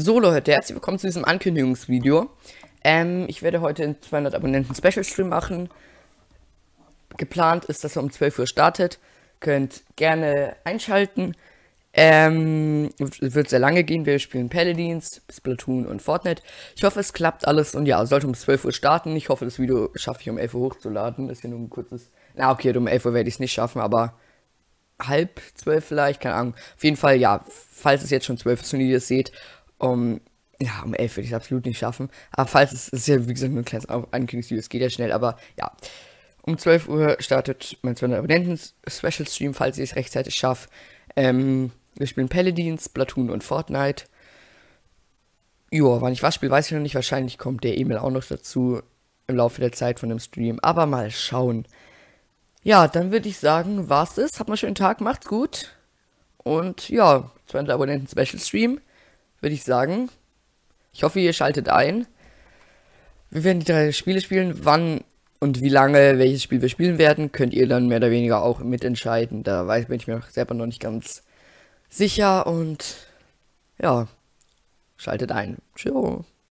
So Leute, herzlich willkommen zu diesem Ankündigungsvideo. Ähm, ich werde heute in 200 Abonnenten Special Stream machen. Geplant ist, dass er um 12 Uhr startet. Könnt gerne einschalten. Ähm, wird sehr lange gehen. Wir spielen Paladins, Splatoon und Fortnite. Ich hoffe, es klappt alles und ja, sollte um 12 Uhr starten. Ich hoffe, das Video schaffe ich um 11 Uhr hochzuladen. Das ist hier nur ein kurzes... Na okay, um 11 Uhr werde ich es nicht schaffen, aber halb 12 vielleicht, keine Ahnung. Auf jeden Fall, ja, falls es jetzt schon 12 ist und ihr das seht, um, ja, um 11 würde ich es absolut nicht schaffen. Aber falls es ist ja, wie gesagt, nur ein kleines Ankündigungsvideo, es geht ja schnell, aber ja. Um 12 Uhr startet mein 200 Abonnenten-Special-Stream, falls ich es rechtzeitig schaffe. Ähm, wir spielen Paladins, Platoon und Fortnite. Joa, wann ich was spiele, weiß ich noch nicht. Wahrscheinlich kommt der E-Mail auch noch dazu im Laufe der Zeit von dem Stream. Aber mal schauen. Ja, dann würde ich sagen, war's es. Habt einen schönen Tag, macht's gut. Und ja, 200 Abonnenten Special Stream würde ich sagen. Ich hoffe, ihr schaltet ein. Wir werden die drei Spiele spielen. Wann und wie lange welches Spiel wir spielen werden, könnt ihr dann mehr oder weniger auch mitentscheiden. Da weiß, bin ich mir selber noch nicht ganz sicher und ja, schaltet ein. Tschüss.